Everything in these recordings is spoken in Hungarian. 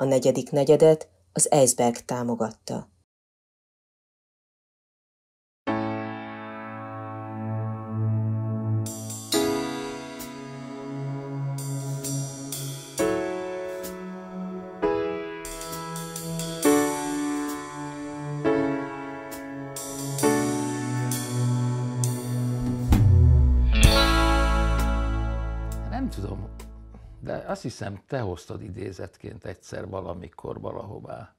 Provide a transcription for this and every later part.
A negyedik negyedet az Eisberg támogatta. azt hiszem te hoztad idézetként egyszer valamikor valahová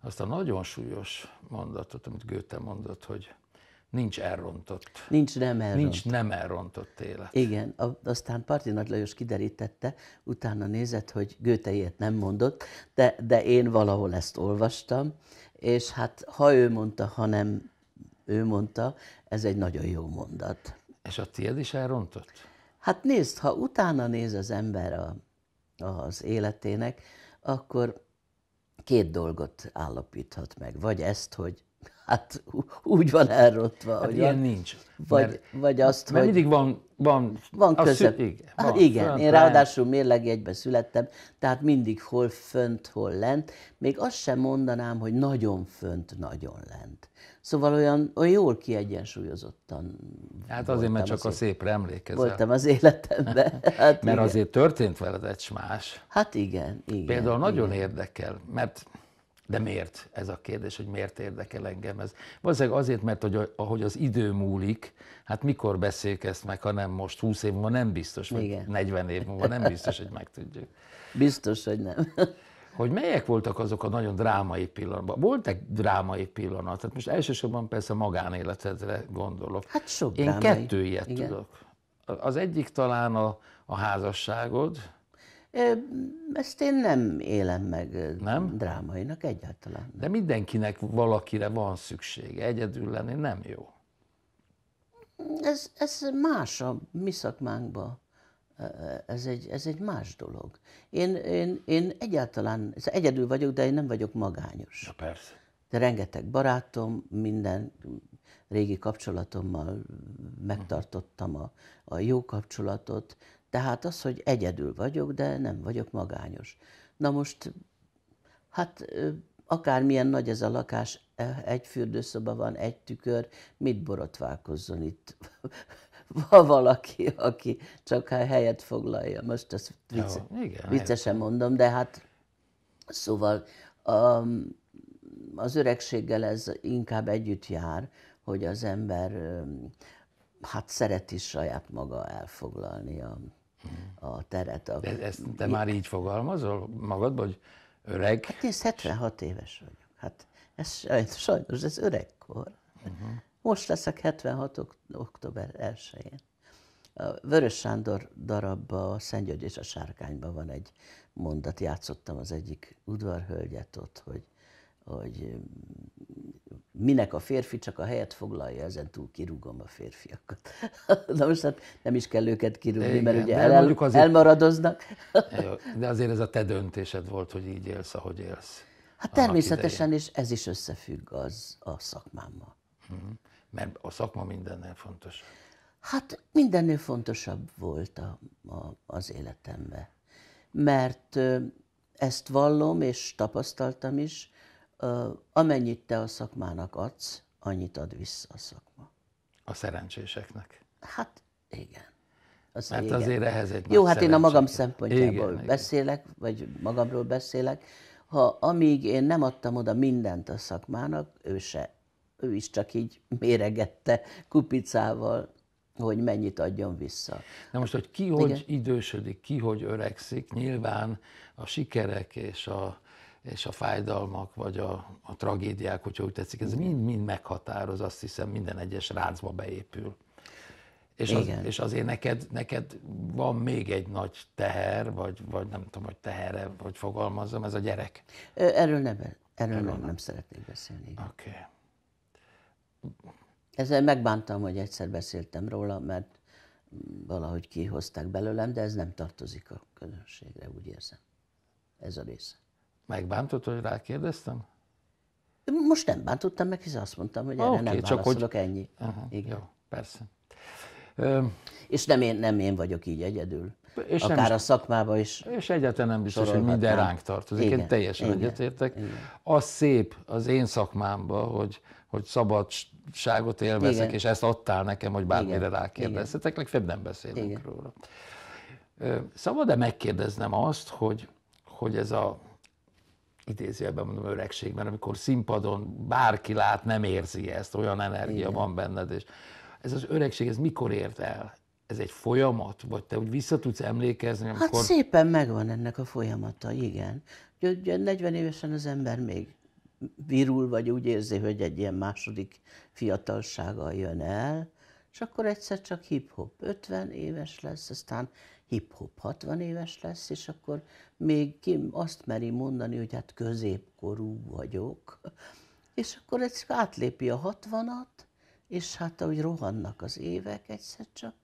azt a nagyon súlyos mondatot, amit Göte mondott, hogy nincs elrontott. Nincs nem elrontott. Nincs nem elrontott élet. Igen, aztán Parti Nagy Lajos kiderítette, utána nézett, hogy Göte ilyet nem mondott, de, de én valahol ezt olvastam, és hát ha ő mondta, ha nem ő mondta, ez egy nagyon jó mondat. És a tiéd is elrontott? Hát nézd, ha utána néz az ember a az életének, akkor két dolgot állapíthat meg. Vagy ezt, hogy Hát úgy van elrontva. Hát ilyen nincs. Vagy, mert, vagy azt, mert hogy... mindig van... Van, van között. Szü- igen, van, hát igen. Fönt, én ráadásul mérlegjegybe születtem, tehát mindig hol fönt, hol lent. Még azt sem mondanám, hogy nagyon fönt, nagyon lent. Szóval olyan, olyan jól kiegyensúlyozottan Hát azért, mert csak azért, a szépre emlékezem. Voltam az életemben. Hát mert igen. azért történt veled egy más. Hát igen, igen. Például igen. nagyon érdekel, mert de miért? Ez a kérdés, hogy miért érdekel engem ez. Valószínűleg azért, mert hogy, ahogy az idő múlik, hát mikor beszéljük ezt meg, ha nem most, 20 év múlva nem biztos, vagy Igen. 40 év múlva nem biztos, hogy megtudjuk. Biztos, hogy nem. Hogy melyek voltak azok a nagyon drámai pillanatok? Volt egy drámai pillanat? Tehát most elsősorban persze magánéletedre gondolok. Hát sok Én drámai. kettő ilyet Igen. tudok. Az egyik talán a, a házasságod, ezt én nem élem meg nem? drámainak egyáltalán. De mindenkinek valakire van szüksége, egyedül lenni nem jó. Ez, ez más a mi szakmánkban. Ez egy, ez egy más dolog. Én, én, én egyáltalán, egyedül vagyok, de én nem vagyok magányos. Na persze. De rengeteg barátom, minden régi kapcsolatommal megtartottam a, a jó kapcsolatot, tehát az, hogy egyedül vagyok, de nem vagyok magányos. Na most, hát akármilyen nagy ez a lakás, e, egy fürdőszoba van, egy tükör, mit borotválkozzon itt valaki, aki csak helyet foglalja. Most ezt vicce, Jó, igen, viccesen mondom, de hát szóval a, az öregséggel ez inkább együtt jár, hogy az ember hát szereti saját maga elfoglalni a a teret. A... De ezt te már így fogalmazol magad, vagy öreg? Hát én 76 éves vagyok. Hát ez sajnos, ez öregkor. Uh-huh. Most leszek 76. október 1-én. A Vörös Sándor darabba, a György és a Sárkányban van egy mondat, játszottam az egyik udvarhölgyet ott, hogy, hogy minek a férfi, csak a helyet foglalja, ezen túl kirúgom a férfiakat. Na most hát nem is kell őket kirúgni, mert ugye el, el, azért, elmaradoznak. de azért ez a te döntésed volt, hogy így élsz, ahogy élsz. Hát természetesen, és ez is összefügg az a szakmámmal. Mhm. Mert a szakma mindennél fontos. Hát mindennél fontosabb volt a, a, az életemben. Mert ezt vallom, és tapasztaltam is, amennyit te a szakmának adsz, annyit ad vissza a szakma. A szerencséseknek. Hát igen. Az Mert igen. azért ehhez egy Jó, hát én a magam szempontjából igen, beszélek, igen. vagy magamról beszélek. Ha amíg én nem adtam oda mindent a szakmának, ő se, ő is csak így méregette kupicával, hogy mennyit adjon vissza. Na most, hogy ki hogy Igen. idősödik, ki hogy öregszik, nyilván a sikerek és a és a fájdalmak, vagy a, a tragédiák, hogyha úgy tetszik, ez mind-mind meghatároz, azt hiszem minden egyes ráncba beépül. És, az, és azért neked, neked van még egy nagy teher, vagy, vagy nem tudom, hogy tehere, vagy fogalmazom, ez a gyerek. Erről nem, erről nem, nem szeretnék beszélni. Oké. Okay. Ezzel megbántam, hogy egyszer beszéltem róla, mert valahogy kihozták belőlem, de ez nem tartozik a közönségre, úgy érzem. Ez a része. Megbántott, hogy rákérdeztem? Most nem bántottam meg, hiszen azt mondtam, hogy erre okay, nem csak válaszolok, hogy... ennyi. Aha, Igen. Jó, persze. Um, és nem én, nem én vagyok így egyedül. És Akár nem, a szakmában is. És egyáltalán nem biztos, hogy minden ránk tartozik. Igen, én teljesen igen, egyetértek. Igen. Az szép az én szakmámba, hogy, hogy szabadságot élvezek, igen. és ezt adtál nekem, hogy bármire rákérdeztetek, legfeljebb nem beszélünk igen. róla. Szabad-e megkérdeznem azt, hogy, hogy ez a idézőjelben mondom öregségben, amikor színpadon bárki lát, nem érzi ezt, olyan energia Igen. van benned, és ez az öregség, ez mikor ért el? ez egy folyamat? Vagy te úgy vissza tudsz emlékezni? Hát amikor... Hát szépen megvan ennek a folyamata, igen. Ugye 40 évesen az ember még virul, vagy úgy érzi, hogy egy ilyen második fiatalsága jön el, és akkor egyszer csak hip-hop. 50 éves lesz, aztán hip-hop 60 éves lesz, és akkor még ki azt meri mondani, hogy hát középkorú vagyok, és akkor ez átlépi a 60-at, és hát ahogy rohannak az évek, egyszer csak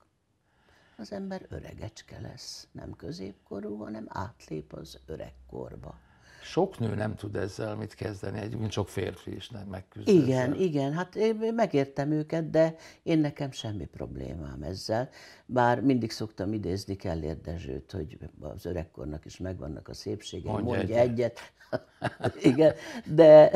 az ember öregecske lesz. Nem középkorú, hanem átlép az öregkorba. Sok nő nem tud ezzel mit kezdeni, egyébként sok férfi is nem megküzd Igen, ezzel. igen, hát én megértem őket, de én nekem semmi problémám ezzel. Bár mindig szoktam idézni Kellér Dezsőt, hogy az öregkornak is megvannak a szépségei, mondj, mondja egyet. egyet. igen, de,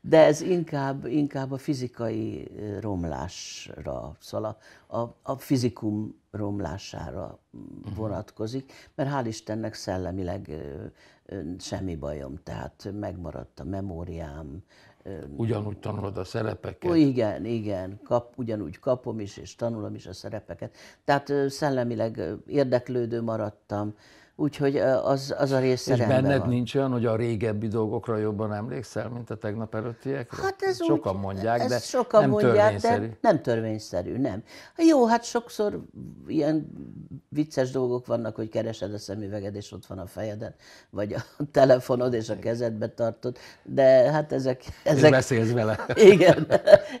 de ez inkább, inkább a fizikai eh, romlásra, szóval a, a, a fizikum romlására mm, mhm. vonatkozik, mert hál' Istennek szellemileg semmi bajom, tehát megmaradt a memóriám. Ugyanúgy tanulod a szerepeket? Ó, igen, igen, kap, ugyanúgy kapom is, és tanulom is a szerepeket. Tehát szellemileg érdeklődő maradtam, úgyhogy az, az a része És benned van. nincs olyan, hogy a régebbi dolgokra jobban emlékszel, mint a tegnap előttiek? Hát ez sokan úgy, mondják, de sokan nem mondják, törvényszerű. De nem törvényszerű, nem. Jó, hát sokszor ilyen vicces dolgok vannak, hogy keresed a szemüveged, és ott van a fejeden, vagy a telefonod, és a kezedbe tartod, de hát ezek... ezek és beszélsz vele. Igen,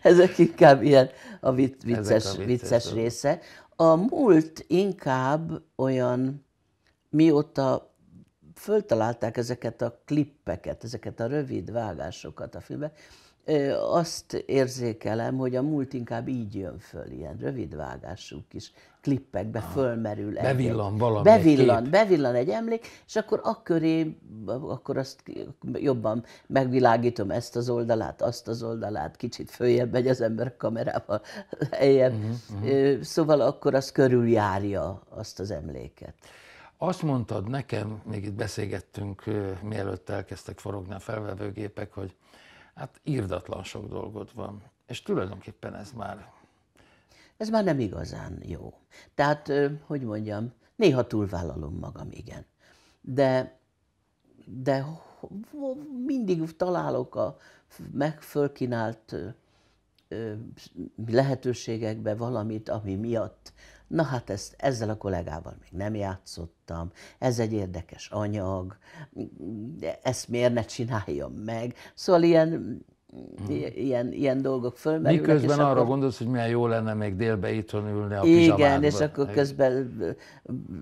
ezek inkább ilyen a vicces, ezek a vicces, vicces része. A múlt inkább olyan mióta föltalálták ezeket a klippeket, ezeket a rövid vágásokat a filmben, azt érzékelem, hogy a múlt inkább így jön föl, ilyen rövid vágású kis klippekbe ah, fölmerül. Bevillan egy, valami bevillan, egy bevillan egy emlék, és akkor köré, akkor azt jobban megvilágítom ezt az oldalát, azt az oldalát, kicsit följebb megy az ember a kamerával, lejjebb. Uh-huh, uh-huh. Szóval akkor az körüljárja azt az emléket. Azt mondtad nekem, még itt beszélgettünk, mielőtt elkezdtek forogni a felvevőgépek, hogy hát írdatlan sok dolgot van. És tulajdonképpen ez már... Ez már nem igazán jó. Tehát, hogy mondjam, néha túlvállalom magam, igen. De, de mindig találok a megfölkinált lehetőségekbe valamit, ami miatt na hát ezt, ezzel a kollégával még nem játszottam, ez egy érdekes anyag, ezt miért ne csináljam meg? Szóval ilyen uh-huh. ilyen, ilyen dolgok fölmerülnek. Miközben arra akkor... gondolsz, hogy milyen jó lenne még délbe itthon ülni a Igen, pizsamádba. és akkor Igen. közben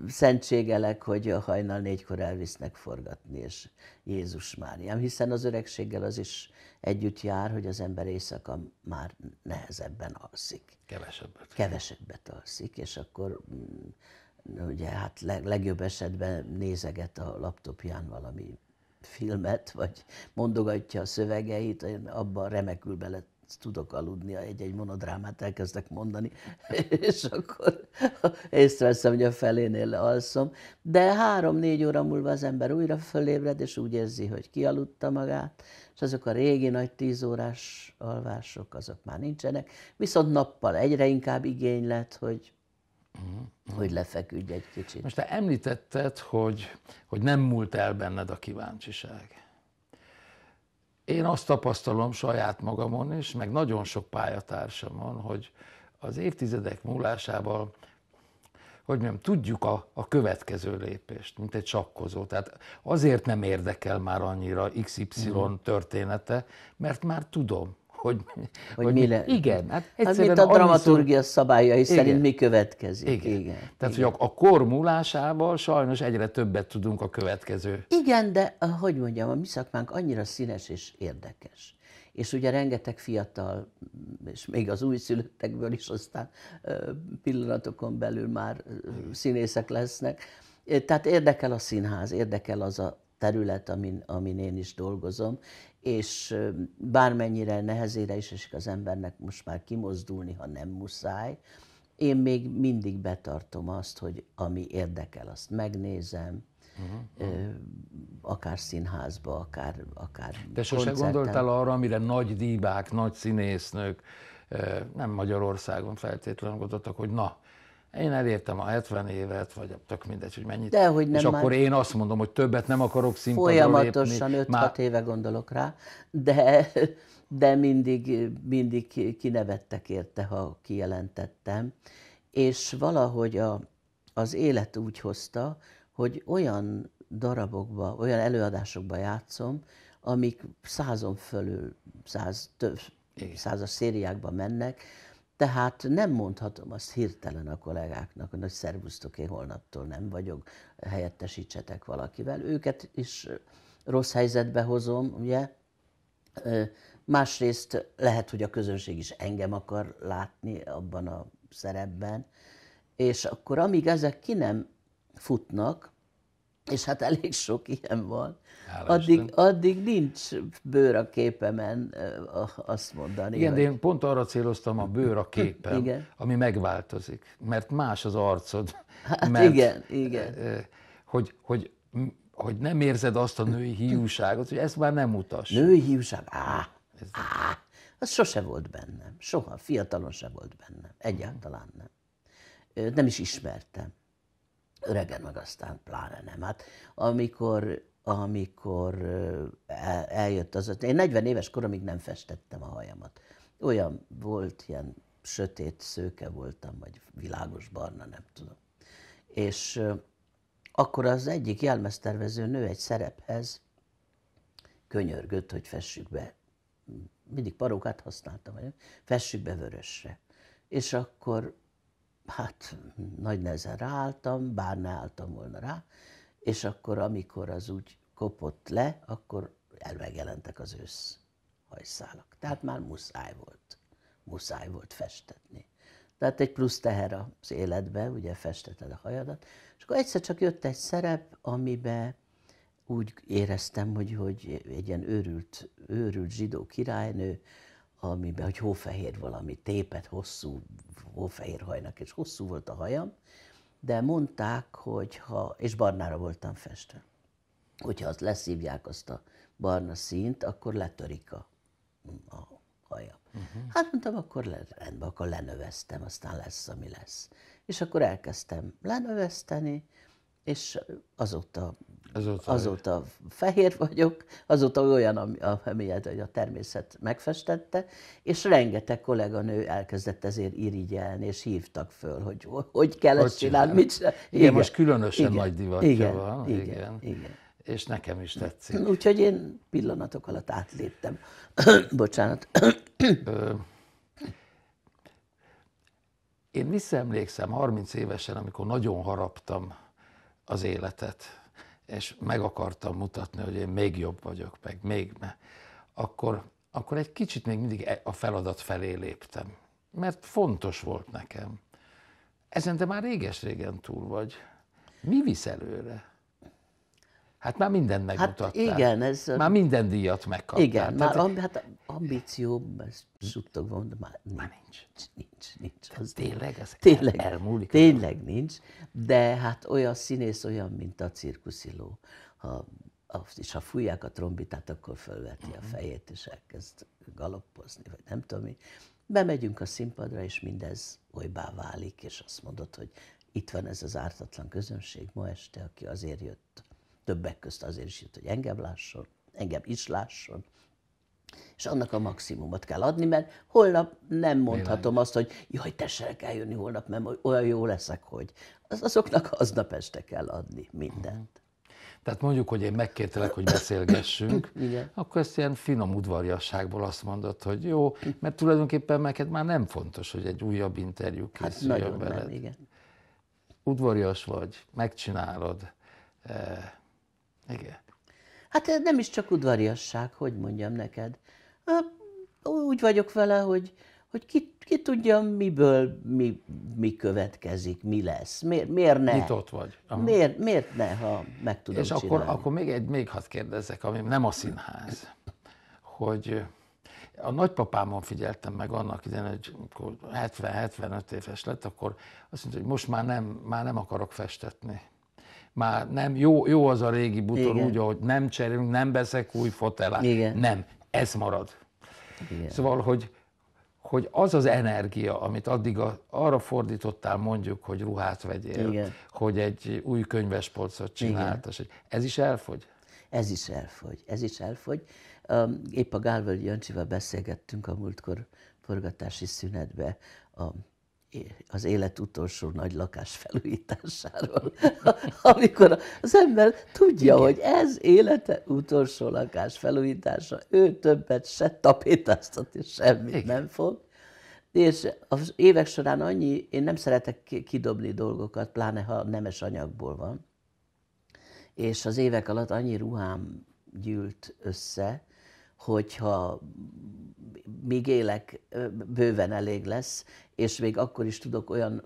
szentségelek, hogy a hajnal négykor elvisznek forgatni, és Jézus Máriám, hiszen az öregséggel az is együtt jár, hogy az ember éjszaka már nehezebben alszik. Kevesebbet. Kevesebbet alszik, és akkor mm, ugye hát legjobb esetben nézeget a laptopján valami filmet, vagy mondogatja a szövegeit, én abban remekül bele tudok aludni, ha egy-egy monodrámát elkezdek mondani, és akkor észreveszem, hogy a felénél alszom. De három-négy óra múlva az ember újra fölébred, és úgy érzi, hogy kialudta magát, és azok a régi nagy tízórás alvások, azok már nincsenek. Viszont nappal egyre inkább igény lett, hogy uh-huh. hogy lefeküdj egy kicsit. Most te említetted, hogy, hogy nem múlt el benned a kíváncsiság. Én azt tapasztalom saját magamon is, meg nagyon sok pályatársamon, hogy az évtizedek múlásával hogy mondjam, tudjuk a, a következő lépést, mint egy sakkozó. Tehát azért nem érdekel már annyira XY uh-huh. Mm-hmm. története, mert már tudom hogy, hogy, hogy mi le... Igen, hát egyszerűen... Hát, mint a dramaturgia annyiszor... szabályai igen. szerint mi következik. Igen. igen. Tehát, igen. hogy a, a kor múlásával sajnos egyre többet tudunk a következő. Igen, de hogy mondjam, a mi szakmánk annyira színes és érdekes. És ugye rengeteg fiatal, és még az újszülöttekből is aztán pillanatokon belül már színészek lesznek. Tehát érdekel a színház, érdekel az a terület, amin, amin én is dolgozom, és bármennyire nehezére is esik az embernek most már kimozdulni, ha nem muszáj, én még mindig betartom azt, hogy ami érdekel, azt megnézem, uh-huh. akár színházba, akár akár De sose gondoltál arra, amire nagy díbák, nagy színésznők, nem Magyarországon feltétlenül gondoltak, hogy na, én elértem a 70 évet, vagy tök mindegy, hogy mennyit. De, hogy nem és már akkor én azt mondom, hogy többet nem akarok színpadra Folyamatosan 5-6 már... éve gondolok rá, de, de mindig, mindig kinevettek érte, ha kijelentettem. És valahogy a, az élet úgy hozta, hogy olyan darabokba, olyan előadásokba játszom, amik százon fölül, száz, több, százas szériákba mennek, tehát nem mondhatom azt hirtelen a kollégáknak, hogy szervusztok, én holnaptól nem vagyok, helyettesítsetek valakivel. Őket is rossz helyzetbe hozom, ugye? Másrészt lehet, hogy a közönség is engem akar látni abban a szerepben, és akkor amíg ezek ki nem futnak, és hát elég sok ilyen van, addig, addig nincs bőr a képemen azt mondani. Igen, hogy... de én pont arra céloztam a bőr a képen, igen. ami megváltozik, mert más az arcod. Hát mert, igen, igen. Hogy, hogy, hogy nem érzed azt a női hiúságot, hogy ezt már nem mutas. Női hiúság? Á, á, az sose volt bennem, soha, fiatalon se volt bennem, egyáltalán nem. Nem is ismertem. Öregen meg aztán pláne nem. Hát amikor, amikor eljött az, én 40 éves koromig nem festettem a hajamat. Olyan volt, ilyen sötét szőke voltam, vagy világos barna, nem tudom. És akkor az egyik jelmeztervező nő egy szerephez könyörgött, hogy fessük be. Mindig parókát használtam, fessük be vörösre. És akkor hát nagy nehezen ráálltam, bár ne álltam volna rá, és akkor, amikor az úgy kopott le, akkor elmegjelentek az ősz hajszálak. Tehát már muszáj volt, muszáj volt festetni. Tehát egy plusz teher az életbe, ugye festeted a hajadat, és akkor egyszer csak jött egy szerep, amiben úgy éreztem, hogy, hogy egy ilyen őrült, őrült zsidó királynő, amiben, hogy hófehér valami, tépet, hosszú, hófehér hajnak, és hosszú volt a hajam, de mondták, hogy ha, és barnára voltam festve, hogyha azt leszívják azt a barna színt, akkor letörik a, a hajam. Uh-huh. Hát mondtam, akkor le, rendben, akkor lenöveztem, aztán lesz, ami lesz. És akkor elkezdtem lenövezteni, és azóta, azóta, azóta fehér vagyok, azóta olyan, ami, amilyet a természet megfestette, és rengeteg kolléganő elkezdett ezért irigyelni, és hívtak föl, hogy hogy kell ezt csinálni, mit csinál. Igen, igen, most különösen igen, nagy divatja igen, van. Igen, igen. igen. És nekem is tetszik. Úgyhogy én pillanatok alatt átléptem. Bocsánat. én visszaemlékszem 30 évesen, amikor nagyon haraptam az életet, és meg akartam mutatni, hogy én még jobb vagyok, meg még, akkor, akkor egy kicsit még mindig e-, a feladat felé léptem, mert fontos volt nekem. Ezen te már réges-régen túl vagy. Mi visz előre? Hát már mindent megmutattál. Hát igen, ez... Már minden díjat megkaptál. Igen, Tehát, már amb, hát ambíció, ez suttogva de már nincs. Már nincs. Nincs, nincs. Az tényleg, ez tényleg, el, elmúlik. Tényleg nincs, de hát olyan színész, olyan, mint a cirkusziló. Ha, és ha fújják a trombitát, akkor felveti uh-huh. a mhm. fejét, és elkezd galoppozni, vagy nem tudom mi. Bemegyünk a színpadra, és mindez olybá válik, és azt mondod, hogy itt van ez az ártatlan közönség ma este, aki azért jött többek közt azért is jött, hogy engem lásson, engem is lásson, és annak a maximumot kell adni, mert holnap nem mondhatom azt, hogy jaj, tessenek kell jönni holnap, mert olyan jó leszek, hogy az, azoknak aznap este kell adni mindent. Tehát mondjuk, hogy én megkértelek, hogy beszélgessünk, Igen. akkor ezt ilyen finom udvariasságból azt mondod, hogy jó, mert tulajdonképpen neked már nem fontos, hogy egy újabb interjú hát készüljön hát veled. Nem, igen. Udvarias vagy, megcsinálod. Eh, igen. Hát eh, nem is csak udvariasság, hogy mondjam neked. Úgy vagyok vele, hogy, hogy ki, ki tudja, miből mi, mi következik, mi lesz. Miért, miért ne? Nyitott vagy. Miért, miért ne, ha meg tudom És csinálni. akkor, akkor még egy, még hadd kérdezzek, ami nem a színház, hogy eh, a nagypapámon figyeltem meg annak idején, hogy 70-75 éves lett, akkor azt mondta, hogy most már nem, már nem akarok festetni már nem, jó, jó az a régi butor Igen. úgy, ahogy nem cserélünk, nem veszek új fotelát. Igen. Nem, ez marad. Igen. Szóval, hogy, hogy az az energia, amit addig a, arra fordítottál mondjuk, hogy ruhát vegyél, Igen. hogy egy új könyvespolcot csináltas, Igen. ez is elfogy? Ez is elfogy, ez is elfogy. Épp a Gálvölgyi Jancsival beszélgettünk a múltkor forgatási szünetbe a az élet utolsó nagy lakás felújításáról, amikor az ember tudja, Igen. hogy ez élete utolsó lakás felújítása, ő többet se tapétáztatni, semmit Igen. nem fog. És az évek során annyi, én nem szeretek kidobni dolgokat, pláne ha nemes anyagból van, és az évek alatt annyi ruhám gyűlt össze, hogyha még élek, bőven elég lesz, és még akkor is tudok olyan,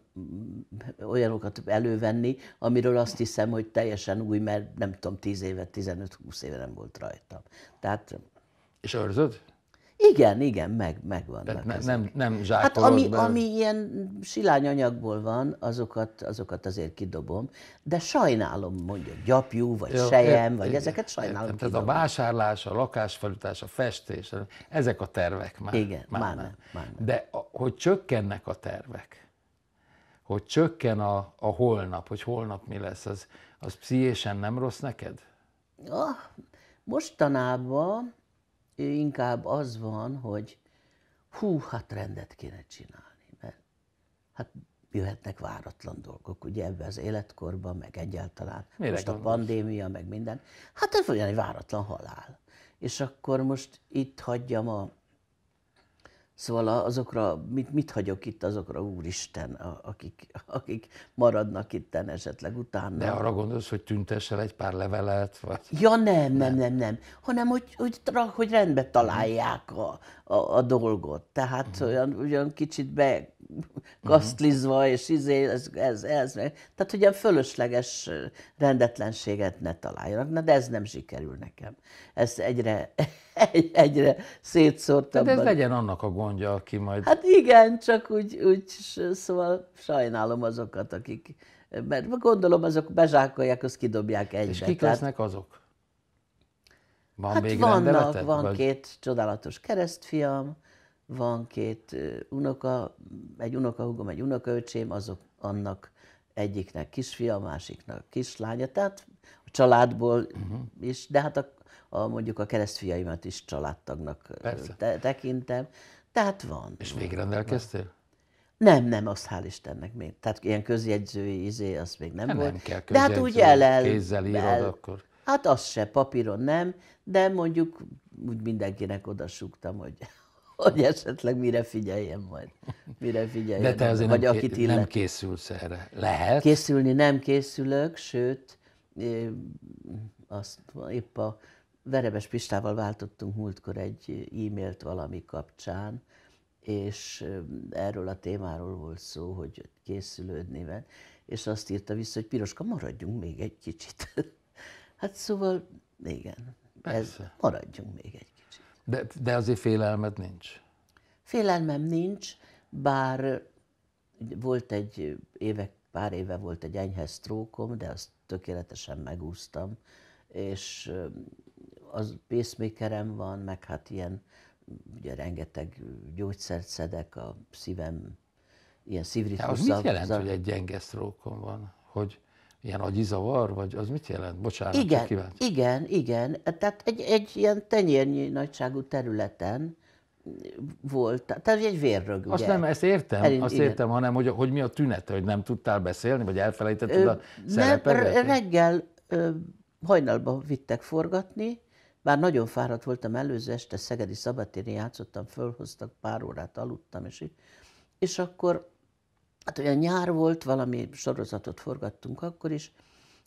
olyanokat elővenni, amiről azt hiszem, hogy teljesen új, mert nem tudom, 10 évet, 15-20 éve nem volt rajtam. Tehát... És őrzöd? Igen, igen, meg, megvan. Tehát ne, nem, nem Hát ami, be. ami ilyen silány anyagból van, azokat, azokat azért kidobom, de sajnálom mondjuk gyapjú, vagy Jó, sejem, ér, vagy igen, ezeket sajnálom értem, Tehát a vásárlás, a lakásfelültás, a festés, ezek a tervek már. Igen, már, már, nem, nem. már nem. De a, hogy csökkennek a tervek, hogy csökken a, a holnap, hogy holnap mi lesz, az, az pszichésen nem rossz neked? Ja, ah, mostanában inkább az van, hogy hú, hát rendet kéne csinálni, mert hát jöhetnek váratlan dolgok, ugye ebbe az életkorban, meg egyáltalán Mire most gondolsz? a pandémia, meg minden. Hát ez olyan egy váratlan halál. És akkor most itt hagyjam a Szóval azokra, mit, mit hagyok itt azokra, Úristen, akik, akik maradnak itt, esetleg utána. De arra gondolsz, hogy tüntessel egy pár levelet? Vagy... Ja nem, nem, nem, nem, hanem hogy, hogy, hogy rendbe mhm. találják a, a, a dolgot. Tehát uh-huh. olyan, olyan kicsit be, kasztlizva, uh-huh. és izé, ez, ez, ez. Tehát, hogy ilyen fölösleges rendetlenséget ne találjanak. Na, de ez nem sikerül nekem. Ez egyre, egy, egyre szétszórtabb. De hát ez legyen annak a gondja, aki majd... Hát igen, csak úgy, úgy szóval sajnálom azokat, akik... Mert gondolom, azok bezsákolják, azt kidobják egybe. És kik lesznek azok? Van hát még vannak, van vagy? két csodálatos keresztfiam, van két unoka, egy unokahúgom, egy unokaöcsém, azok annak egyiknek kisfia, másiknak kislánya, tehát a családból uh-huh. is, de hát a, a, mondjuk a keresztfiaimat is családtagnak te, tekintem, tehát van. És még rendelkeztél? Nem, nem, azt hál' Istennek még. Tehát ilyen közjegyzői izé, az még nem, nem volt. Nem kell de hát úgy elel. Kézzel írod el, akkor. Hát az se, papíron nem, de mondjuk úgy mindenkinek odasúgtam, hogy hogy esetleg mire figyeljen majd. Mire figyeljen. De te azért vagy nem, akit nem készülsz erre. Lehet? Készülni nem készülök, sőt, azt épp a Verebes Pistával váltottunk múltkor egy e-mailt valami kapcsán, és erről a témáról volt szó, hogy készülődni van, és azt írta vissza, hogy Piroska, maradjunk még egy kicsit. hát szóval, igen, Persze. ez, maradjunk még egy de, de azért félelmed nincs? Félelmem nincs, bár volt egy évek, pár éve volt egy enyhe sztrókom, de azt tökéletesen megúsztam, és az pacemakerem van, meg hát ilyen, ugye rengeteg gyógyszert szedek a szívem, ilyen szívritmuszak. Ja, az mit jelent, hogy egy gyenge sztrókom van? Hogy Ilyen agyizavar, vagy az mit jelent? Bocsánat, igen, kíváncsi. Igen, igen. Tehát egy, egy ilyen tenyérnyi nagyságú területen volt, tehát egy vérrög, Azt ugye? nem, ezt értem, Elin, azt igen. értem, hanem hogy, hogy mi a tünete, hogy nem tudtál beszélni, vagy elfelejtetted a szerepet? reggel ö, hajnalba vittek forgatni, bár nagyon fáradt voltam előző este, Szegedi Szabatéri játszottam, fölhoztak, pár órát aludtam, és, így, és akkor hát olyan nyár volt, valami sorozatot forgattunk akkor is,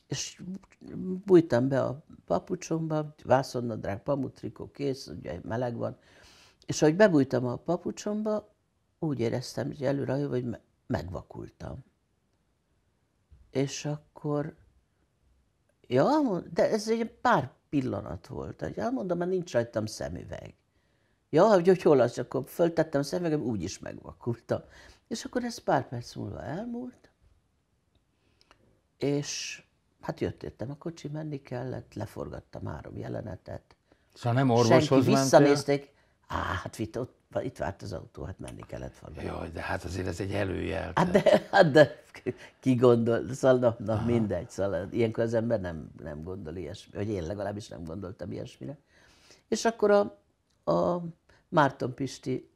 és bújtam be a papucsomba, vászonnadrág, pamutrikó, kész, ugye meleg van, és ahogy bebújtam a papucsomba, úgy éreztem, hogy előre jó, hogy megvakultam. És akkor, ja, de ez egy pár pillanat volt, hogy elmondom, mert nincs rajtam szemüveg. Ja, hogy, hogy hol az, akkor föltettem a szemüvegem, úgy is megvakultam. És akkor ez pár perc múlva elmúlt, és hát jött értem a kocsi, menni kellett, leforgattam három jelenetet. Szóval nem orvoshoz Senki visszanézték, á, hát itt, ott, itt várt az autó, hát menni kellett forgatni. Jaj, de hát azért ez egy előjel. Hát de, hát de ki gondol, szóval na, na mindegy, szóval ilyenkor az ember nem, nem gondol ilyesmi, hogy én legalábbis nem gondoltam ilyesmire. És akkor a, a Márton Pisti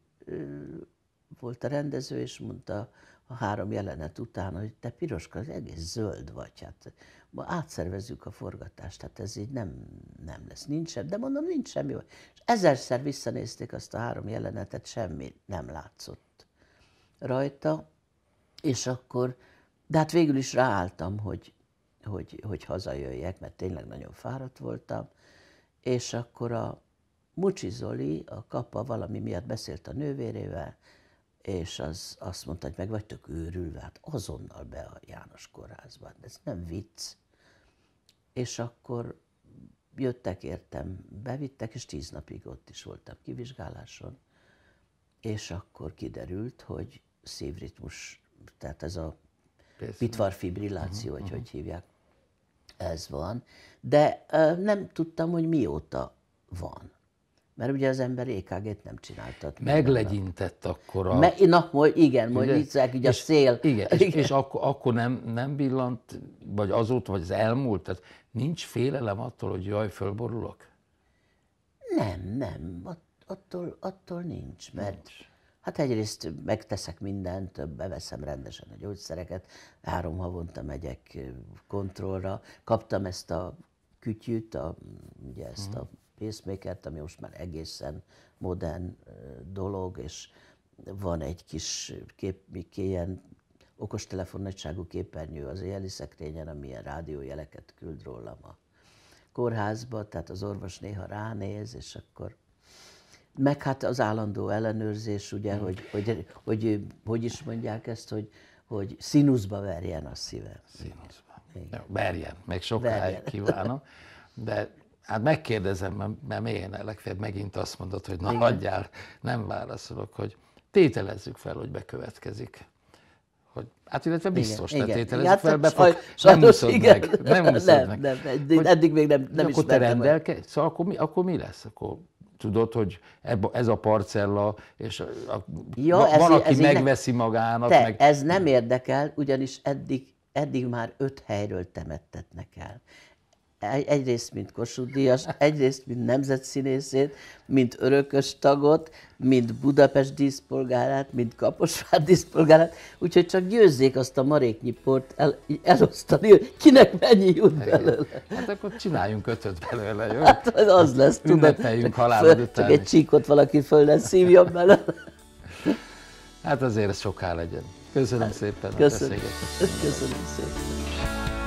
volt a rendező, és mondta a három jelenet után, hogy te piroska, az egész zöld vagy, hát ma átszervezzük a forgatást, hát ez így nem, nem lesz, nincsen, de mondom, nincs semmi És ezerszer visszanézték azt a három jelenetet, semmi nem látszott rajta, és akkor, de hát végül is ráálltam, hogy, hogy, hogy hazajöjjek, mert tényleg nagyon fáradt voltam, és akkor a Mucsi Zoli, a kapa valami miatt beszélt a nővérével, és az azt mondta, hogy meg vagytok őrülve, hát azonnal be a János kórházba, hát ez nem vicc. És akkor jöttek értem, bevittek, és tíz napig ott is voltam kivizsgáláson, és akkor kiderült, hogy szívritmus, tehát ez a pitvarfibrilláció, uh vagy uh-huh. hogy hívják, ez van, de nem tudtam, hogy mióta van mert ugye az ember EKG-t nem csináltat. Meglegyintett akkor a... Me, na, majd igen, majd szeg, ugye és, a szél. Igen, és, igen. és akkor, akkor nem, nem billant, vagy azóta, vagy az elmúlt, tehát nincs félelem attól, hogy jaj, fölborulok? Nem, nem, At, attól, attól nincs, mert nincs. hát egyrészt megteszek mindent, beveszem rendesen a gyógyszereket, három havonta megyek kontrollra, kaptam ezt a kütyűt, a, ugye ezt a mhm pacemakert, ami most már egészen modern dolog, és van egy kis kép, ilyen okostelefon nagyságú képernyő az éjjeli szekrényen, ilyen rádiójeleket küld rólam a kórházba, tehát az orvos néha ránéz, és akkor meg hát az állandó ellenőrzés, ugye, hogy hogy, hogy, hogy, hogy is mondják ezt, hogy, hogy színuszba verjen a szívem. Színuszba. Igen. Jó, verjen, még sokáig verjen. kívánom. De Hát megkérdezem, mert mélyen legfeljebb megint azt mondod, hogy na hagyjál, nem válaszolok, hogy tételezzük fel, hogy bekövetkezik. Hogy, hát illetve biztos, igen, te tételezzük hát fel, be fog, saj, nem muszod meg. Nem, nem, nem, nem eddig, hogy, eddig még nem, nem Akkor te szóval akkor mi, akkor mi lesz? Akkor tudod, hogy ez a parcella, és a, ja, va, ez, van, aki ez megveszi magának. Te, meg... ez nem érdekel, ugyanis eddig, eddig már öt helyről temettetnek el egyrészt, mint Kossuth Díjas, egyrészt, mint nemzetszínészét, mint örökös tagot, mint Budapest díszpolgárát, mint Kaposvár díszpolgárát, úgyhogy csak győzzék azt a maréknyi port el, elosztani, hogy kinek mennyi jut belőle. Hát akkor csináljunk ötöt belőle, jó? Hát az hát lesz, tudod. Halálod föl, Csak egy csíkot valaki föl lesz, szívjon belőle. Hát azért soká legyen. Köszönöm hát, szépen köszönöm. a beszélgetést. Köszönöm szépen.